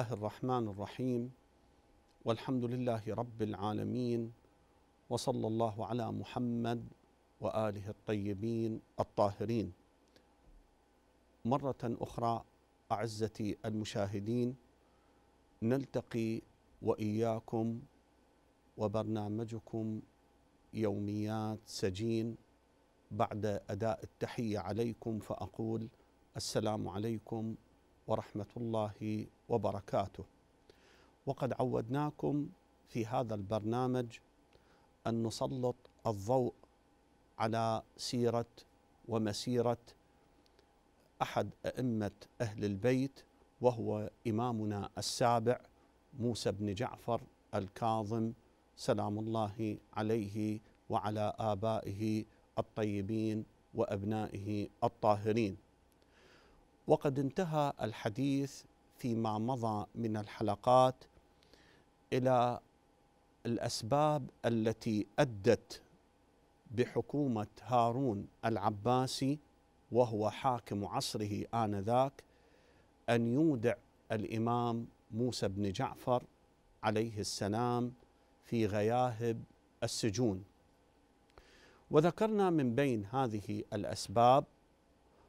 الله الرحمن الرحيم والحمد لله رب العالمين وصلى الله على محمد واله الطيبين الطاهرين مره اخرى اعزتي المشاهدين نلتقي واياكم وبرنامجكم يوميات سجين بعد اداء التحيه عليكم فاقول السلام عليكم ورحمه الله وبركاته وقد عودناكم في هذا البرنامج ان نسلط الضوء على سيره ومسيره احد ائمه اهل البيت وهو امامنا السابع موسى بن جعفر الكاظم سلام الله عليه وعلى ابائه الطيبين وابنائه الطاهرين وقد انتهى الحديث فيما مضى من الحلقات الى الاسباب التي ادت بحكومه هارون العباسي وهو حاكم عصره انذاك ان يودع الامام موسى بن جعفر عليه السلام في غياهب السجون وذكرنا من بين هذه الاسباب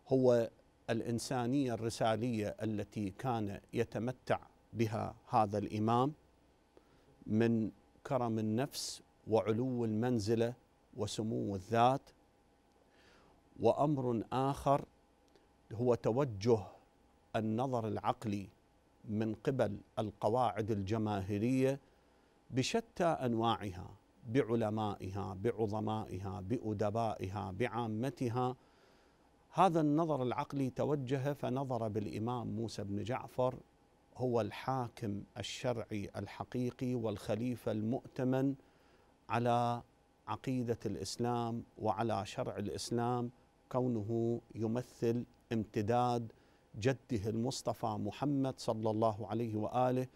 هو الانسانيه الرساليه التي كان يتمتع بها هذا الامام من كرم النفس وعلو المنزله وسمو الذات وامر اخر هو توجه النظر العقلي من قبل القواعد الجماهيريه بشتى انواعها بعلمائها بعظمائها بادبائها بعامتها هذا النظر العقلي توجه فنظر بالامام موسى بن جعفر هو الحاكم الشرعي الحقيقي والخليفه المؤتمن على عقيده الاسلام وعلى شرع الاسلام كونه يمثل امتداد جده المصطفى محمد صلى الله عليه واله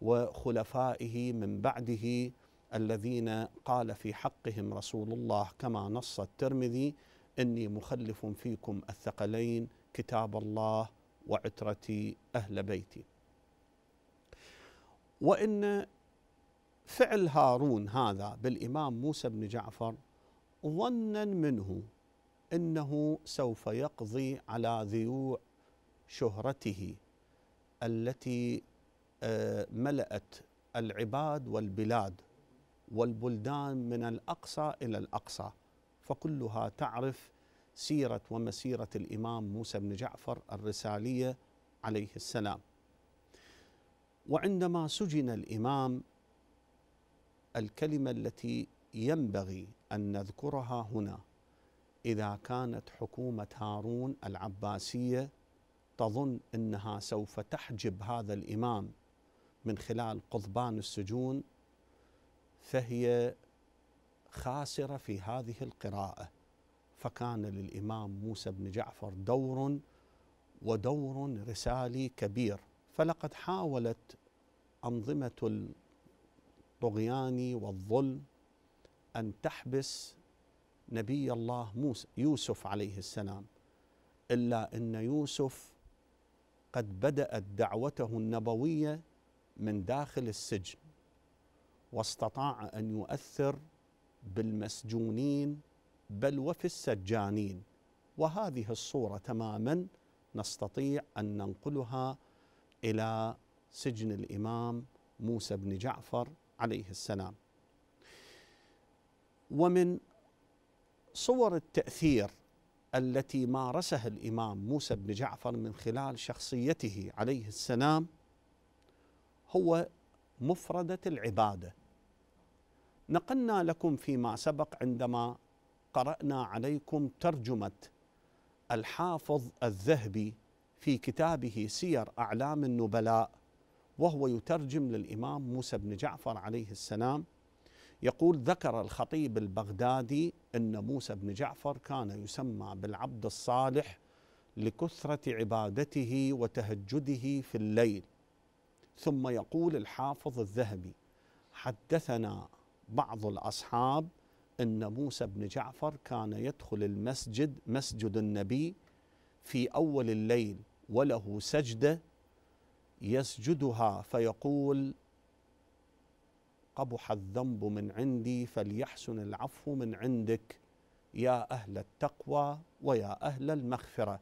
وخلفائه من بعده الذين قال في حقهم رسول الله كما نص الترمذي إني مخلف فيكم الثقلين كتاب الله وعترتي أهل بيتي وإن فعل هارون هذا بالإمام موسى بن جعفر ظنا منه انه سوف يقضي على ذيوع شهرته التي آه، ملأت العباد والبلاد والبلدان من الاقصى الى الاقصى فكلها تعرف سيرة ومسيرة الإمام موسى بن جعفر الرسالية عليه السلام وعندما سجن الإمام الكلمة التي ينبغي أن نذكرها هنا إذا كانت حكومة هارون العباسية تظن أنها سوف تحجب هذا الإمام من خلال قضبان السجون فهي خاسرة في هذه القراءة فكان للإمام موسى بن جعفر دور ودور رسالي كبير فلقد حاولت أنظمة الطغيان والظلم أن تحبس نبي الله موسى يوسف عليه السلام إلا أن يوسف قد بدأت دعوته النبوية من داخل السجن واستطاع أن يؤثر بالمسجونين بل وفي السجانين وهذه الصوره تماما نستطيع ان ننقلها الى سجن الامام موسى بن جعفر عليه السلام ومن صور التاثير التي مارسها الامام موسى بن جعفر من خلال شخصيته عليه السلام هو مفرده العباده نقلنا لكم فيما سبق عندما قرانا عليكم ترجمه الحافظ الذهبي في كتابه سير اعلام النبلاء وهو يترجم للامام موسى بن جعفر عليه السلام يقول ذكر الخطيب البغدادي ان موسى بن جعفر كان يسمى بالعبد الصالح لكثره عبادته وتهجده في الليل ثم يقول الحافظ الذهبي حدثنا بعض الأصحاب أن موسى بن جعفر كان يدخل المسجد مسجد النبي في أول الليل وله سجدة يسجدها فيقول قبح الذنب من عندي فليحسن العفو من عندك يا أهل التقوى ويا أهل المغفرة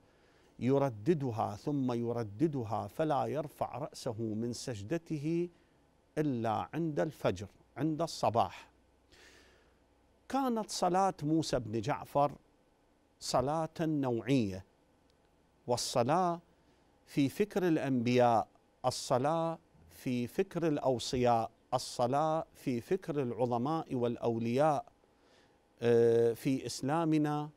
يرددها ثم يرددها فلا يرفع رأسه من سجدته إلا عند الفجر عند الصباح كانت صلاة موسى بن جعفر صلاة نوعية والصلاة في فكر الأنبياء الصلاة في فكر الأوصياء الصلاة في فكر العظماء والأولياء آه، في إسلامنا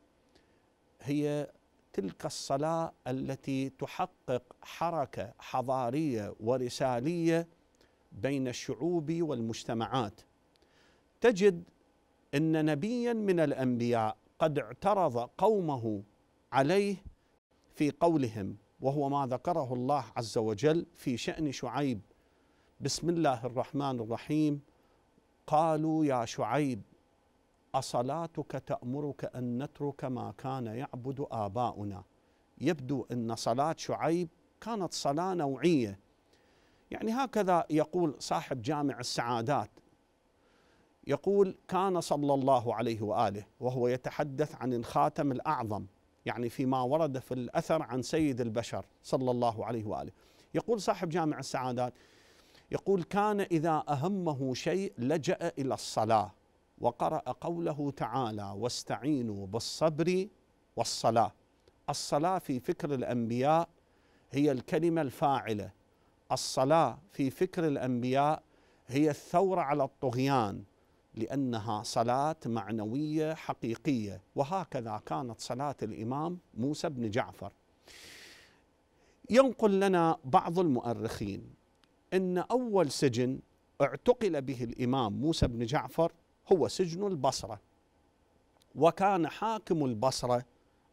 هي تلك الصلاة التي تحقق حركة حضارية ورسالية بين الشعوب والمجتمعات تجد ان نبيا من الانبياء قد اعترض قومه عليه في قولهم وهو ما ذكره الله عز وجل في شان شعيب بسم الله الرحمن الرحيم قالوا يا شعيب اصلاتك تامرك ان نترك ما كان يعبد اباؤنا يبدو ان صلاه شعيب كانت صلاه نوعيه يعني هكذا يقول صاحب جامع السعادات يقول كان صلى الله عليه واله وهو يتحدث عن الخاتم الاعظم يعني فيما ورد في الاثر عن سيد البشر صلى الله عليه واله يقول صاحب جامع السعادات يقول كان اذا اهمه شيء لجا الى الصلاه وقرا قوله تعالى واستعينوا بالصبر والصلاه الصلاه في فكر الانبياء هي الكلمه الفاعله الصلاه في فكر الانبياء هي الثوره على الطغيان لانها صلاه معنويه حقيقيه وهكذا كانت صلاه الامام موسى بن جعفر ينقل لنا بعض المؤرخين ان اول سجن اعتقل به الامام موسى بن جعفر هو سجن البصره وكان حاكم البصره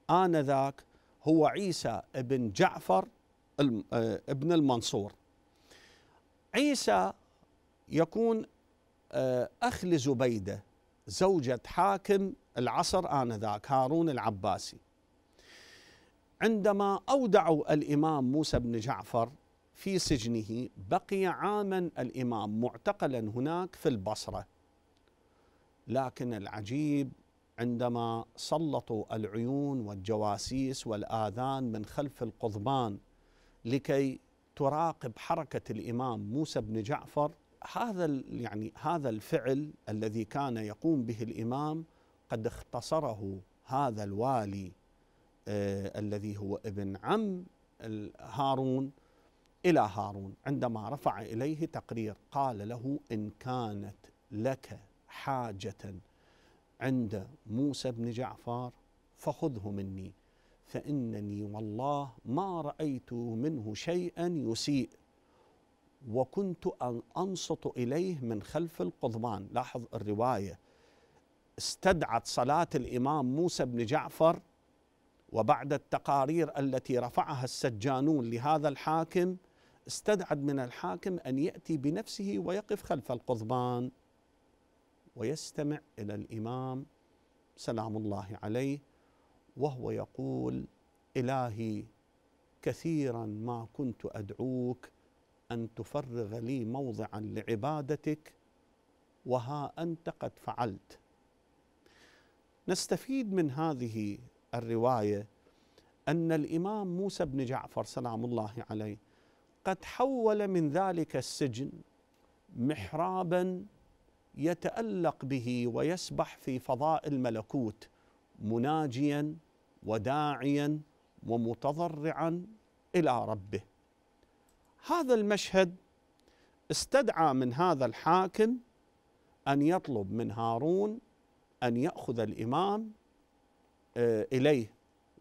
آنذاك هو عيسى بن جعفر آه، ابن المنصور عيسى يكون آه، أخ لزبيدة زوجة حاكم العصر آنذاك هارون العباسي عندما أودعوا الإمام موسى بن جعفر في سجنه بقي عاما الإمام معتقلا هناك في البصرة لكن العجيب عندما سلطوا العيون والجواسيس والآذان من خلف القضبان لكي تراقب حركه الامام موسى بن جعفر هذا يعني هذا الفعل الذي كان يقوم به الامام قد اختصره هذا الوالي آه الذي هو ابن عم هارون الى هارون عندما رفع اليه تقرير قال له ان كانت لك حاجه عند موسى بن جعفر فخذه مني فانني والله ما رايت منه شيئا يسيء وكنت أن أنصت إليه من خلف القضبان لاحظ الرواية استدعت صلاة الإمام موسى بن جعفر وبعد التقارير التي رفعها السجانون لهذا الحاكم استدعت من الحاكم أن يأتي بنفسه ويقف خلف القضبان ويستمع إلى الإمام سلام الله عليه وهو يقول الهي كثيرا ما كنت ادعوك ان تفرغ لي موضعا لعبادتك وها انت قد فعلت نستفيد من هذه الروايه ان الامام موسى بن جعفر سلام الله عليه قد حول من ذلك السجن محرابا يتالق به ويسبح في فضاء الملكوت مناجيا وداعيا ومتضرعا الى ربه هذا المشهد استدعى من هذا الحاكم ان يطلب من هارون ان ياخذ الامام آه، اليه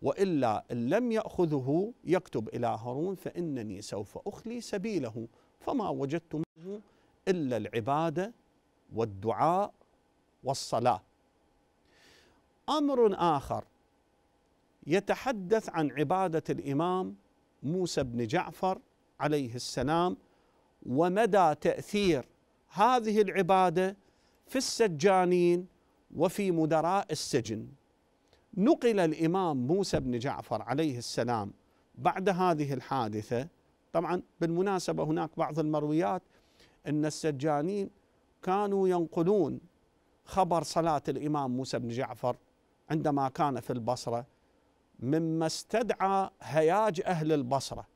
والا ان لم ياخذه يكتب الى هارون فانني سوف اخلي سبيله فما وجدت منه الا العباده والدعاء والصلاه امر اخر يتحدث عن عبادة الإمام موسى بن جعفر عليه السلام ومدى تأثير هذه العبادة في السجانين وفي مدراء السجن نقل الإمام موسى بن جعفر عليه السلام بعد هذه الحادثة طبعا بالمناسبة هناك بعض المرويات أن السجانين كانوا ينقلون خبر صلاة الإمام موسى بن جعفر عندما كان في البصرة مما استدعى هياج أهل البصرة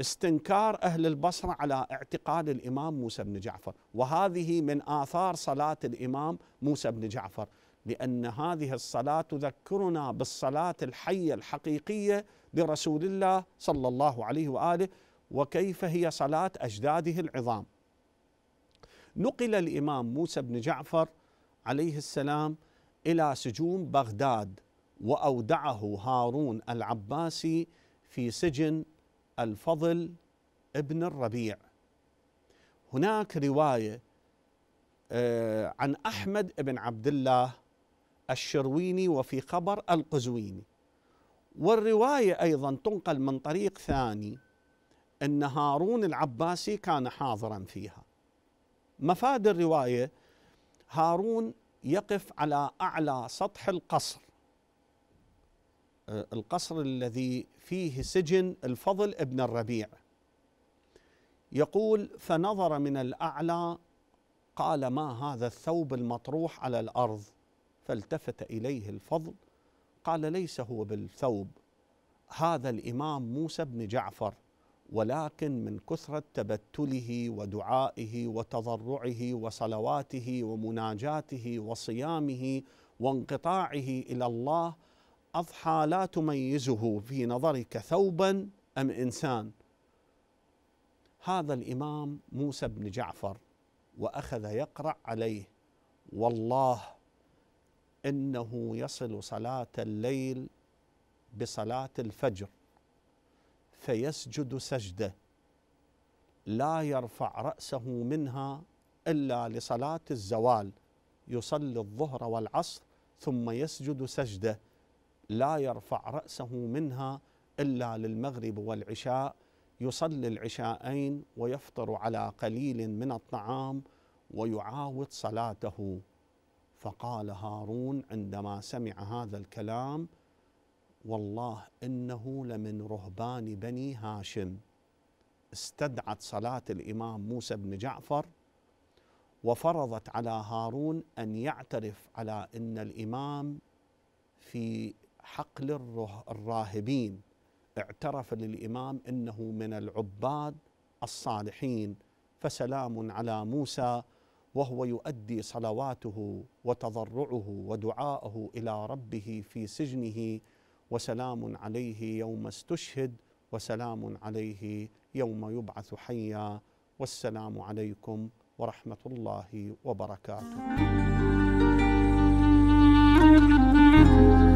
استنكار أهل البصرة على اعتقال الإمام موسى بن جعفر وهذه من آثار صلاة الإمام موسى بن جعفر لأن هذه الصلاة تذكرنا بالصلاة الحية الحقيقية لرسول الله صلى الله عليه وآله وكيف هي صلاة أجداده العظام نقل الإمام موسى بن جعفر عليه السلام إلى سجون بغداد واودعه هارون العباسي في سجن الفضل ابن الربيع هناك روايه آه، عن احمد بن عبد الله الشرويني وفي خبر القزويني والروايه ايضا تنقل من طريق ثاني ان هارون العباسي كان حاضرا فيها مفاد الروايه هارون يقف على اعلى سطح القصر آه، القصر الذي فيه سجن الفضل ابن الربيع يقول فنظر من الاعلى قال ما هذا الثوب المطروح على الارض فالتفت اليه الفضل قال ليس هو بالثوب هذا الامام موسى بن جعفر ولكن من كثره تبتله ودعائه وتضرعه وصلواته ومناجاته وصيامه وانقطاعه الى الله أضحى لا تميزه في نظرك ثوبا أم إنسان هذا الإمام موسى بن جعفر وأخذ يقرأ عليه والله إنه يصل صلاة الليل بصلاة الفجر فيسجد سجده لا يرفع رأسه منها إلا لصلاة الزوال يصلي الظهر والعصر ثم يسجد سجده لا يرفع رأسه منها إلا للمغرب والعشاء يصلي العشاءين ويفطر على قليل من الطعام ويعاود صلاته فقال هارون عندما سمع هذا الكلام والله انه لمن رهبان بني هاشم استدعت صلاه الامام موسى بن جعفر وفرضت على هارون ان يعترف على ان الامام في حقل الراهبين اعترف للامام انه من العباد الصالحين فسلام على موسى وهو يؤدي صلواته وتضرعه ودعاءه الى ربه في سجنه وسلام عليه يوم استشهد وسلام عليه يوم يبعث حيا والسلام عليكم ورحمه الله وبركاته